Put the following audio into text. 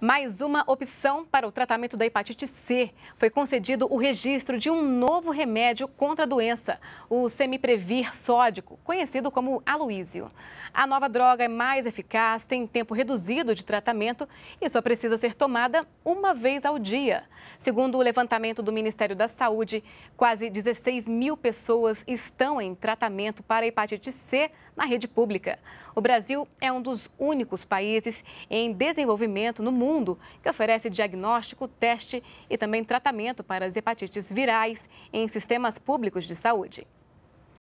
Mais uma opção para o tratamento da hepatite C. Foi concedido o registro de um novo remédio contra a doença, o semiprevir sódico, conhecido como aloísio. A nova droga é mais eficaz, tem tempo reduzido de tratamento e só precisa ser tomada uma vez ao dia. Segundo o levantamento do Ministério da Saúde, quase 16 mil pessoas estão em tratamento para hepatite C na rede pública. O Brasil é um dos únicos países em desenvolvimento no mundo que oferece diagnóstico, teste e também tratamento para as hepatites virais em sistemas públicos de saúde.